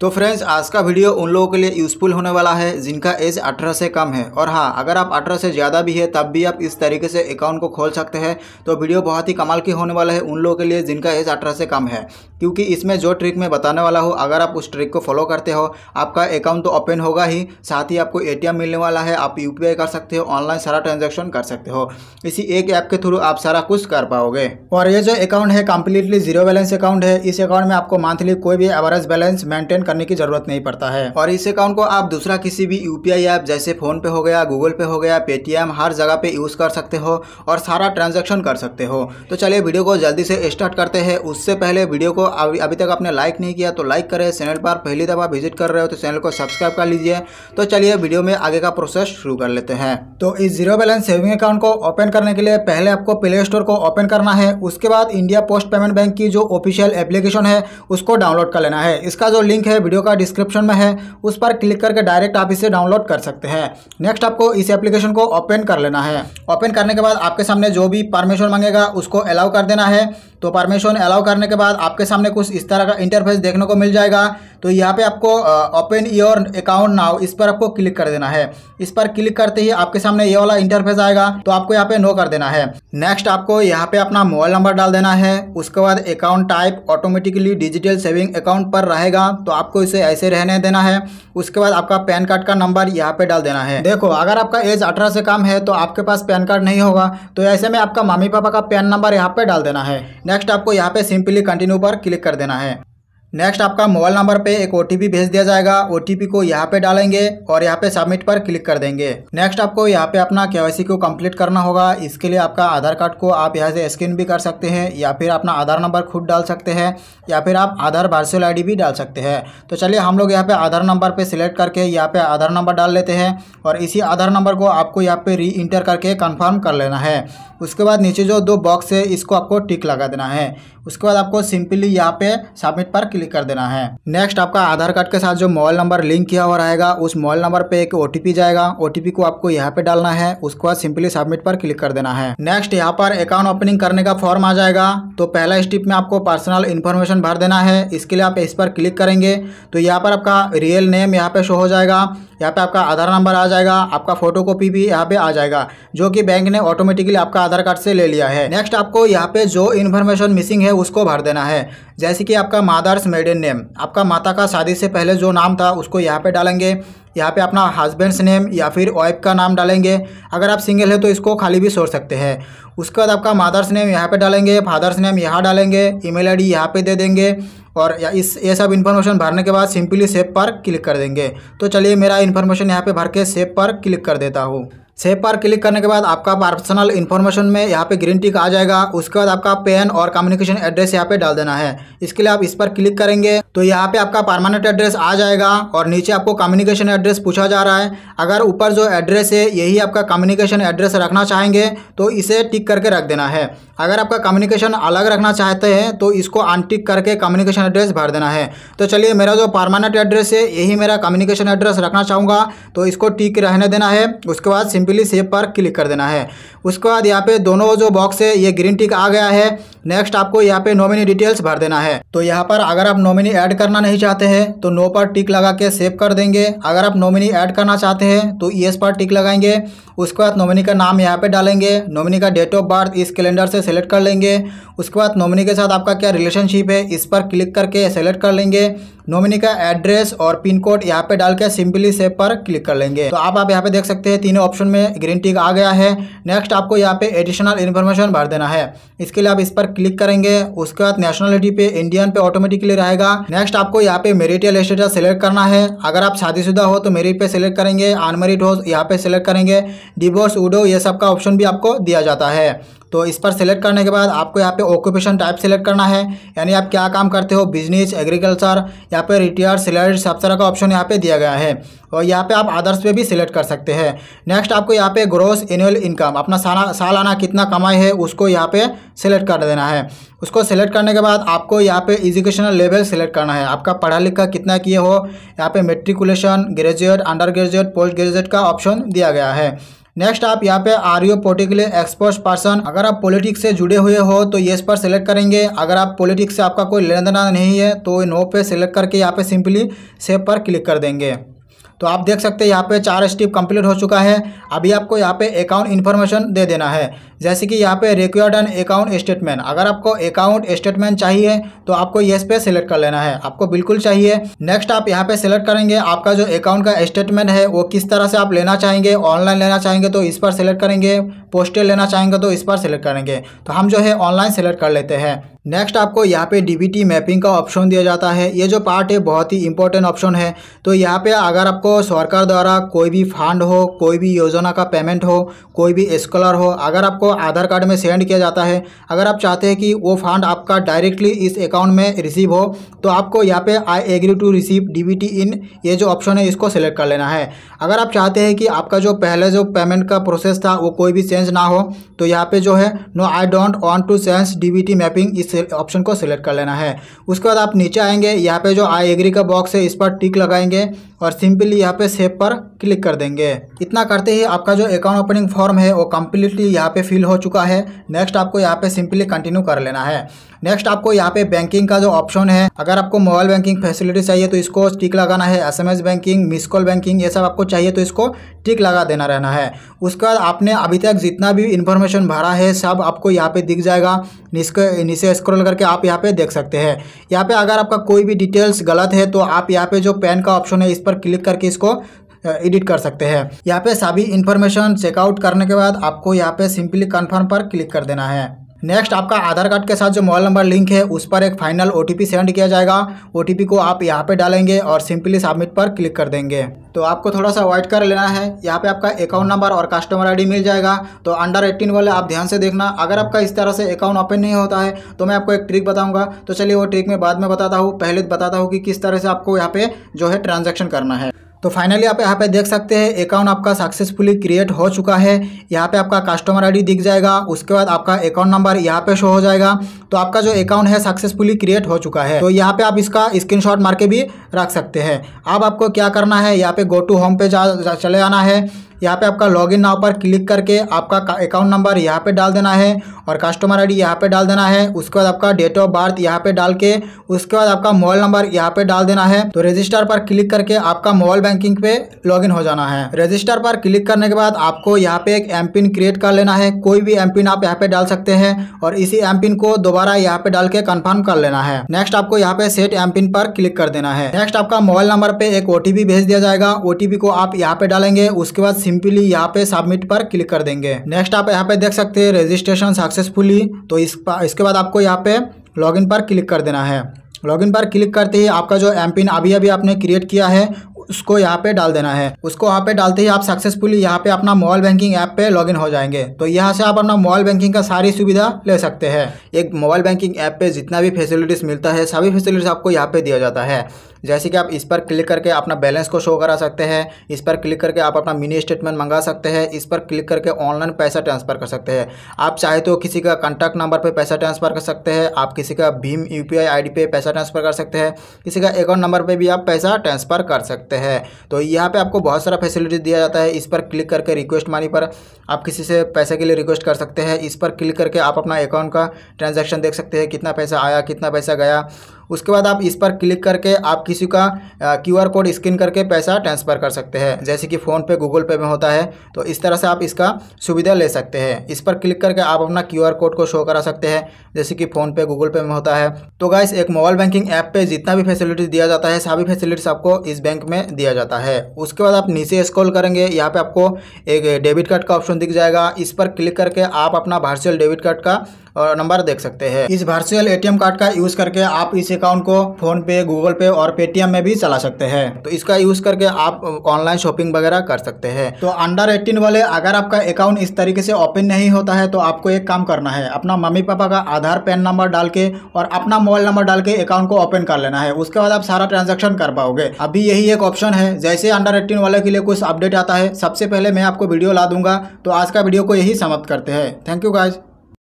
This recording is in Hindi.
तो फ्रेंड्स आज का वीडियो उन लोगों के लिए यूज़फुल होने वाला है जिनका एज 18 से कम है और हाँ अगर आप 18 से ज़्यादा भी है तब भी आप इस तरीके से अकाउंट को खोल सकते हैं तो वीडियो बहुत ही कमाल की होने वाला है उन लोगों के लिए जिनका एज 18 से कम है क्योंकि इसमें जो ट्रिक मैं बताने वाला हूँ अगर आप उस ट्रिक को फॉलो करते हो आपका अकाउंट तो ओपन होगा ही साथ ही आपको ए मिलने वाला है आप यू कर सकते हो ऑनलाइन सारा ट्रांजेक्शन कर सकते हो इसी एक ऐप के थ्रू आप सारा कुछ कर पाओगे और ये जो अकाउंट है कम्प्लीटली जीरो बैलेंस अकाउंट है इस अकाउंट में आपको मंथली कोई भी एवरेज बैलेंस मेंटेन करने की जरूरत नहीं पड़ता है और इस अकाउंट को आप दूसरा किसी भी यूपीआई ऐप जैसे फोन पे हो गया गूगल पे हो गया पेटीएम हर जगह पे यूज कर सकते हो और सारा ट्रांजेक्शन कर सकते हो तो चलिए वीडियो को जल्दी से स्टार्ट करते हैं उससे पहले वीडियो को अभी तक आपने लाइक नहीं किया तो लाइक करे चैनल पर पहली दफा विजिट कर रहे हो तो चैनल को सब्सक्राइब कर लीजिए तो चलिए वीडियो में आगे का प्रोसेस शुरू कर लेते हैं तो इस जीरो बैलेंस सेविंग अकाउंट को ओपन करने के लिए पहले आपको प्ले स्टोर को ओपन करना है उसके बाद इंडिया पोस्ट पेमेंट बैंक की जो ऑफिशियल एप्लीकेशन है उसको डाउनलोड कर लेना है इसका जो लिंक है वीडियो का डिस्क्रिप्शन में है उस पर क्लिक करके डायरेक्ट आप इसे डाउनलोड कर सकते हैं नेक्स्ट आपको इस एप्लीकेशन को ओपन कर लेना है ओपन करने के बाद आपके सामने जो भी परमिशन मांगेगा उसको अलाउ कर देना है तो परमिशन अलाउ करने के बाद आपके सामने कुछ इस तरह का इंटरफेस देखने को मिल जाएगा तो यहाँ पे आपको ओपन योर अकाउंट नाउ इस पर आपको क्लिक कर देना है इस पर क्लिक करते ही आपके सामने ये वाला इंटरफेस आएगा तो आपको यहाँ पे नो कर देना है नेक्स्ट आपको यहाँ पे अपना मोबाइल नंबर डाल देना है उसके बाद account type automatically digital saving account पर रहेगा तो आपको इसे ऐसे रहने देना है उसके बाद आपका पैन कार्ड का नंबर यहाँ पे डाल देना है देखो अगर आपका एज अठारह से कम है तो आपके पास पैन कार्ड नहीं होगा तो ऐसे में आपका मम्मी पापा का पैन नंबर यहाँ पे डाल देना है नेक्स्ट आपको यहाँ पे सिंपली कंटिन्यू पर क्लिक कर देना है नेक्स्ट आपका मोबाइल नंबर पे एक ओ भेज दिया जाएगा ओ को यहाँ पे डालेंगे और यहाँ पे सबमिट पर क्लिक कर देंगे नेक्स्ट आपको यहाँ पे अपना के को कंप्लीट करना होगा इसके लिए आपका आधार कार्ड को आप यहाँ से स्कैन भी कर सकते हैं या फिर अपना आधार नंबर खुद डाल सकते हैं या फिर आप आधार वर्चुअल आई भी डाल सकते हैं तो चलिए हम लोग यहाँ पर आधार नंबर पर सिलेक्ट करके यहाँ पर आधार नंबर डाल लेते हैं और इसी आधार नंबर को आपको यहाँ पर री इंटर करके कन्फर्म कर लेना है उसके बाद नीचे जो दो बॉक्स है इसको आपको टिक लगा देना है उसके बाद आपको सिंपली यहाँ पे सबमिट पर क्लिक कर देना है नेक्स्ट आपका आधार कार्ड के साथ जो मोबाइल नंबर लिंक किया हुआ रहेगा उस मोबाइल नंबर पे एक ओटीपी जाएगा ओटीपी को आपको यहाँ पे डालना है उसके बाद सिंपली सबमिट पर क्लिक कर देना है नेक्स्ट यहाँ पर अकाउंट ओपनिंग करने का फॉर्म आ जाएगा तो पहला स्टेप में आपको पर्सनल इन्फॉर्मेशन भर देना है इसके लिए आप इस पर क्लिक करेंगे तो यहाँ पर आपका रियल नेम यहाँ पे शो हो जाएगा यहाँ पे आपका आधार नंबर आ जाएगा आपका फोटो कॉपी भी यहाँ पे आ जाएगा जो कि बैंक ने ऑटोमेटिकली आपका आधार कार्ड से ले लिया है नेक्स्ट आपको यहाँ पे जो इन्फॉर्मेशन मिसिंग है है उसको भर देना है जैसे कि आपका मादर्स मेडन नेम आपका माता का शादी से पहले जो नाम था उसको यहाँ पे डालेंगे यहाँ पे अपना हस्बैंड्स नेम या फिर वाइफ का नाम डालेंगे अगर आप सिंगल है तो इसको खाली भी सोच सकते हैं उसके बाद आपका मादर्स नेम यहाँ पे डालेंगे फादर्स नेम यहाँ डालेंगे ईमेल आईडी यहाँ पे दे देंगे और इस ये सब इन्फॉर्मेशन भरने के बाद सिंपली सेव पर क्लिक कर देंगे तो चलिए मेरा इन्फॉर्मेशन यहाँ पर भर के सेव पर क्लिक कर देता हूँ सेव पर क्लिक करने के बाद आपका पर्सनल इन्फॉर्मेशन में यहाँ पे ग्रीन टिक आ जाएगा उसके बाद आपका पेन और कम्युनिकेशन एड्रेस यहाँ पे डाल देना है इसके लिए आप इस पर क्लिक करेंगे तो यहाँ पे आपका परमानेंट एड्रेस आ जाएगा और नीचे आपको कम्युनिकेशन एड्रेस पूछा जा रहा है अगर ऊपर जो एड्रेस है यही आपका कम्युनिकेशन एड्रेस रखना चाहेंगे तो इसे टिक करके रख देना है अगर आपका कम्युनिकेशन अलग रखना चाहते हैं तो इसको अनटिक करके कम्युनिकेशन एड्रेस भर देना है तो चलिए मेरा जो परमानेंट एड्रेस है यही मेरा कम्युनिकेशन एड्रेस रखना चाहूँगा तो इसको टिक रहने देना है उसके बाद सिंपली सेव पर क्लिक कर देना है उसके बाद यहाँ पे दोनों जो बॉक्स है ये ग्रीन टिक आ गया है नेक्स्ट आपको यहाँ पे नॉमिनी डिटेल्स भर देना है तो यहाँ पर अगर आप नॉमिनी ऐड करना नहीं चाहते हैं तो नो पर टिक लगा के सेव कर देंगे अगर आप नॉमिनी ऐड करना चाहते हैं तो ई पर टिक लगाएंगे उसके बाद नॉमिनी का नाम यहाँ पे डालेंगे नॉमिनी का डेट ऑफ बर्थ इस कैलेंडर से सेलेक्ट कर लेंगे उसके बाद नॉमिनी के साथ आपका क्या रिलेशनशिप है इस पर क्लिक करके सेलेक्ट कर लेंगे नॉमिनी का एड्रेस और पिन कोड यहाँ पे डाल के सिंपली सेव पर क्लिक कर लेंगे तो आप आप यहाँ पे देख सकते हैं तीनों ऑप्शन में ग्रीन टिक आ गया है नेक्स्ट आपको यहाँ पे एडिशनल इन्फॉर्मेशन भर देना है इसके लिए आप इस पर क्लिक करेंगे उसके बाद नेशनलिटी पे इंडियन पे ऑटोमेटिकली रहेगा नेक्स्ट आपको यहाँ पे मेरिटियल स्टेटस सेलेक्ट करना है अगर आप शादीशुदा हो तो मेरिट पे सिलेक्ट करेंगे अनमेरिट हो तो यहाँ पे सिलेक्ट करेंगे डिवोर्स उडो ये सब का ऑप्शन भी आपको दिया जाता है तो इस पर सेलेक्ट करने के बाद आपको यहाँ पे ऑक्यूपेशन टाइप सेलेक्ट करना है यानी आप क्या काम करते हो बिजनेस एग्रीकल्चर यहाँ पे रिटायर सैलरी सब तरह का ऑप्शन यहाँ पे दिया गया है और यहाँ पे आप आदर्श पे भी सिलेक्ट कर सकते हैं नेक्स्ट आपको यहाँ पे ग्रोस एनुअल इनकम अपना साल सालाना कितना कमाई है उसको यहाँ पे सिलेक्ट कर देना है उसको सिलेक्ट करने के बाद आपको यहाँ पे एजुकेशनल लेवल सिलेक्ट करना है आपका पढ़ा लिखा कितना किए हो यहाँ पे matriculation graduate under graduate post graduate का ऑप्शन दिया गया है नेक्स्ट आप यहाँ पे are you politically expose person अगर आप पॉलिटिक्स से जुड़े हुए हो तो येस पर सेलेक्ट करेंगे अगर आप पॉलिटिक्स से आपका कोई लेन देना नहीं है तो नो पे सेलेक्ट करके यहाँ पे सिंपली सेव पर क्लिक कर देंगे तो आप देख सकते हैं यहाँ पे चार स्टेप कंप्लीट हो चुका है अभी आपको यहाँ पे अकाउंट इन्फॉर्मेशन दे देना है जैसे कि यहाँ पे रिक्वायर्ड एन अकाउंट स्टेटमेंट अगर आपको अकाउंट स्टेटमेंट चाहिए तो आपको ये पे सिलेक्ट कर लेना है आपको बिल्कुल चाहिए नेक्स्ट आप यहाँ पे सिलेक्ट करेंगे आपका जो अकाउंट का स्टेटमेंट है वो किस तरह से आप लेना चाहेंगे ऑनलाइन लेना चाहेंगे तो इस पर सिलेक्ट करेंगे पोस्टल लेना चाहेंगे तो इस पर सिलेक्ट करेंगे तो हम जो है ऑनलाइन सिलेक्ट कर लेते हैं नेक्स्ट आपको यहाँ पे डीबीटी मैपिंग का ऑप्शन दिया जाता है ये जो पार्ट है बहुत ही इंपॉर्टेंट ऑप्शन है तो यहाँ पे अगर आपको सरकार द्वारा कोई भी फंड हो कोई भी योजना योजना का पेमेंट हो कोई भी स्कॉलर हो अगर आपको आधार कार्ड में सेंड किया जाता है अगर आप चाहते हैं कि वो फंड आपका डायरेक्टली इस अकाउंट में रिसीव हो तो आपको यहाँ पे I agree to receive D in ये जो ऑप्शन है इसको सेलेक्ट कर लेना है अगर आप चाहते हैं कि आपका जो पहले जो पेमेंट का प्रोसेस था वो कोई भी चेंज ना हो तो यहाँ पर जो है no I don't want to sense the mapping इस ऑप्शन को सिलेक्ट कर लेना है उसके बाद आप नीचे आएंगे यहाँ पर जो आई एग्री का बॉक्स है इस पर टिक लगाएंगे और सिंपली यहाँ पे सेव पर क्लिक कर देंगे इतना करते ही आपका जो अकाउंट ओपनिंग फॉर्म है वो कम्प्लीटली यहाँ पे फिल हो चुका है नेक्स्ट आपको यहाँ पे सिंपली कंटिन्यू कर लेना है नेक्स्ट आपको यहाँ पे बैंकिंग का जो ऑप्शन है अगर आपको मोबाइल बैंकिंग फैसिलिटी चाहिए तो इसको टिक लगाना है SMS banking miss call banking ये सब आपको चाहिए तो इसको टिक लगा देना रहना है उसके बाद आपने अभी तक जितना भी इन्फॉर्मेशन भरा है सब आपको यहाँ पे दिख जाएगा नीचे स्क्रोल करके आप यहाँ पे देख सकते हैं यहाँ पे अगर आपका कोई भी डिटेल्स गलत है तो आप यहाँ पे जो पेन का ऑप्शन है इस पर पर क्लिक करके इसको एडिट कर सकते हैं यहाँ पे सभी इन्फॉर्मेशन चेकआउट करने के बाद आपको यहाँ पे सिंपली कन्फर्म पर क्लिक कर देना है नेक्स्ट आपका आधार कार्ड के साथ जो मोबाइल नंबर लिंक है उस पर एक फाइनल ओ सेंड किया जाएगा ओ को आप यहाँ पर डालेंगे और सिंपली सबमिट पर क्लिक कर देंगे तो आपको थोड़ा सा वाइट कर लेना है यहाँ पे आपका अकाउंट नंबर और कस्टमर आईडी मिल जाएगा तो अंडर 18 वाले आप ध्यान से देखना अगर आपका इस तरह से अकाउंट ओपन नहीं होता है तो मैं आपको एक ट्रिक बताऊँगा तो चलिए वो ट्रिक मैं बाद में बताता हूँ पहले बताता हूँ कि किस तरह से आपको यहाँ पे जो है ट्रांजेक्शन करना है तो फाइनली आप यहाँ पे देख सकते हैं अकाउंट आपका सक्सेसफुली क्रिएट हो चुका है यहाँ पे आपका कस्टमर आईडी दिख जाएगा उसके बाद आपका अकाउंट नंबर यहाँ पे शो हो जाएगा तो आपका जो अकाउंट है सक्सेसफुली क्रिएट हो चुका है तो यहाँ पे आप इसका स्क्रीनशॉट मार के भी रख सकते हैं अब आपको क्या करना है यहाँ पे गो टू होम पे जा, जा चले आना है यहाँ पे आपका लॉगिन नाव पर क्लिक करके आपका अकाउंट नंबर यहाँ पे डाल देना है और कस्टमर आईडी यहाँ पे डाल देना है उसके बाद आपका डेट ऑफ बर्थ यहाँ पे डाल के उसके बाद आपका मोबाइल नंबर यहाँ पे डाल देना है तो रजिस्टर पर क्लिक करके आपका मोबाइल बैंकिंग पे इन हो जाना है रजिस्टर पर क्लिक करने के बाद आपको यहाँ पे एक एम पिन क्रिएट कर लेना है कोई भी एम पिन आप यहाँ पे डाल सकते हैं और इसी एम पिन को दोबारा यहाँ पे डाल के कन्फर्म कर लेना है नेक्स्ट आपको यहाँ पे सेट एम पिन पर क्लिक कर देना है नेक्स्ट आपका मोबाइल नंबर पे एक ओटीपी भेज दिया जाएगा ओटीपी को आप यहाँ पे डालेंगे उसके बाद सिंपली यहाँ पे सबमिट पर क्लिक कर देंगे नेक्स्ट आप यहाँ पे देख सकते हैं रजिस्ट्रेशन सक्सेसफुली तो इस इसके बाद आपको यहाँ पे लॉगिन पर क्लिक कर देना है लॉगिन पर क्लिक करते ही आपका जो एम पिन अभी अभी आपने क्रिएट किया है उसको यहाँ पे डाल देना है उसको यहाँ पे डालते ही आप सक्सेसफुली यहाँ पे अपना मोबाइल बैंकिंग ऐप पे लॉगिन हो जाएंगे तो यहाँ से आप अपना मोबाइल बैंकिंग का सारी सुविधा ले सकते हैं एक मोबाइल बैंकिंग ऐप पे जितना भी फैसिलिटीज़ मिलता है सभी फैसिलिटीज़ आपको यहाँ पे दिया जाता है जैसे कि आप इस पर क्लिक करके अपना बैलेंस को शो करा सकते हैं इस पर क्लिक करके आप अपना मिनी स्टेटमेंट मंगा सकते हैं इस पर क्लिक करके ऑनलाइन पैसा ट्रांसफ़र कर सकते हैं आप चाहे तो किसी का कॉन्टैक्ट नंबर पर पैसा ट्रांसफ़र कर सकते हैं आप किसी का भीम यू पी पे पैसा ट्रांसफ़र कर सकते हैं किसी का अकाउंट नंबर पर भी आप पैसा ट्रांसफ़र कर सकते हैं हैं तो यहाँ पे आपको बहुत सारा फैसिलिटी दिया जाता है इस पर क्लिक करके रिक्वेस्ट मानी पर आप किसी से पैसे के लिए रिक्वेस्ट कर सकते हैं इस पर क्लिक करके आप अपना अकाउंट का ट्रांजैक्शन देख सकते हैं कितना पैसा आया कितना पैसा गया उसके बाद आप इस पर क्लिक करके आप किसी का क्यू आर कोड स्कैन करके पैसा ट्रांसफ़र कर सकते हैं जैसे कि फ़ोनपे गूगल पे में होता है तो इस तरह से आप इसका सुविधा ले सकते हैं इस पर क्लिक करके आप अपना क्यू आर कोड को शो करा सकते हैं जैसे कि फ़ोनपे गूगल पे में होता है तो गाइस एक मोबाइल बैंकिंग ऐप पर जितना भी फैसिलिटीज़ दिया जाता है सभी फैसिलिटीज़ आपको इस बैंक में दिया जाता है उसके बाद आप नीचे स्क्रॉल करेंगे यहाँ पर आपको एक डेबिट कार्ड का ऑप्शन दिख जाएगा इस पर क्लिक करके आप अपना वर्चुअल डेबिट कार्ड का नंबर देख सकते हैं इस वर्चुअल एटीएम कार्ड का यूज करके आप इस अकाउंट को फोन पे गूगल पे और पेटीएम में भी चला सकते हैं तो इसका यूज करके आप ऑनलाइन शॉपिंग वगैरह कर सकते हैं तो अंडर एटीन वाले अगर आपका अकाउंट इस तरीके से ओपन नहीं होता है तो आपको एक काम करना है अपना मम्मी पापा का आधार पैन नंबर डाल के और अपना मोबाइल नंबर डाल के अकाउंट को ओपन कर लेना है उसके बाद आप सारा ट्रांजेक्शन कर पाओगे अभी यही एक ऑप्शन है जैसे अंडर एट्टीन वाले के लिए कुछ अपडेट आता है सबसे पहले मैं आपको वीडियो ला दूंगा तो आज का वीडियो को यही समाप्त करते हैं थैंक यू गाइज़